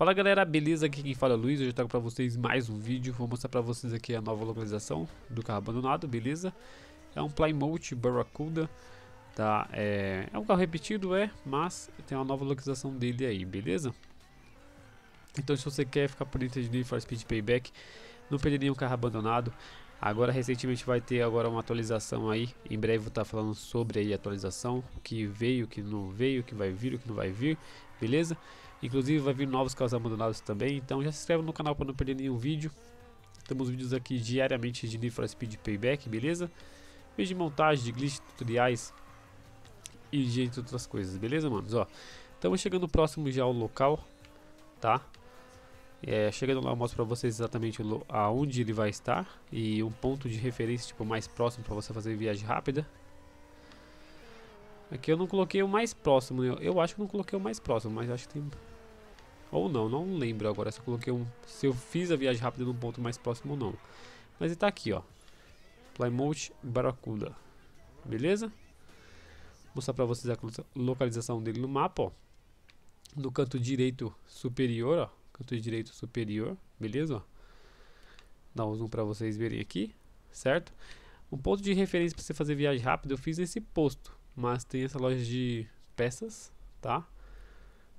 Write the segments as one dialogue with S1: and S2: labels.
S1: Fala galera, beleza? Aqui quem fala é o Luiz, hoje eu trago pra vocês mais um vídeo Vou mostrar pra vocês aqui a nova localização do carro abandonado, beleza? É um Plymouth Barracuda, tá? É, é um carro repetido, é, mas tem uma nova localização dele aí, beleza? Então se você quer ficar por dentro de Need for Speed Payback não perder nenhum Carro Abandonado. Agora recentemente vai ter agora uma atualização aí. Em breve vou estar tá falando sobre aí a atualização, o que veio, o que não veio, o que vai vir, o que não vai vir, beleza? Inclusive vai vir novos carros abandonados também, então já se inscreve no canal para não perder nenhum vídeo. Temos vídeos aqui diariamente de Need for Speed Payback, beleza? Vídeos de montagem, de glitch, tutoriais e de outras coisas, beleza, manos? Ó, estamos chegando próximo já ao local, tá? É, chegando lá eu mostro para vocês exatamente aonde ele vai estar e um ponto de referência tipo mais próximo para você fazer viagem rápida. Aqui eu não coloquei o mais próximo, eu, né? eu acho que não coloquei o mais próximo, mas acho que tem ou não, não lembro agora se eu coloquei um, se eu fiz a viagem rápida num ponto mais próximo ou não. Mas ele tá aqui, ó. Plymouth Barracuda. Beleza? Vou mostrar para vocês a localização dele no mapa, ó. No canto direito superior, ó canto direito superior, beleza? Dá um zoom para vocês verem aqui, certo? Um ponto de referência para você fazer viagem rápida, eu fiz nesse posto, mas tem essa loja de peças, tá?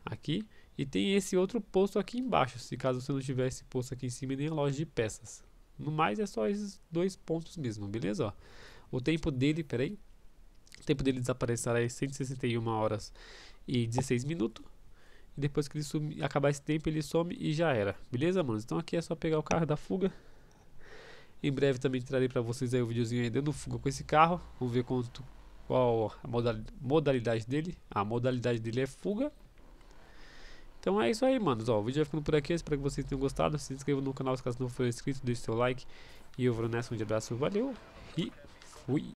S1: Aqui. E tem esse outro posto aqui embaixo, se caso você não tiver esse posto aqui em cima nem a loja de peças. No mais é só esses dois pontos mesmo, beleza? O tempo dele, peraí, o tempo dele desaparecerá é 161 horas e 16 minutos. E depois que ele sumir, acabar esse tempo, ele some e já era. Beleza, mano? Então aqui é só pegar o carro da fuga. Em breve também trarei para vocês aí o videozinho aí dando fuga com esse carro. Vamos ver quanto, qual a modalidade dele. A modalidade dele é fuga. Então é isso aí, manos. Ó, o vídeo vai ficando por aqui. Espero que vocês tenham gostado. Se inscreva no canal se caso não for inscrito. Deixe seu like. E eu vou nessa. Um abraço. Valeu. E fui.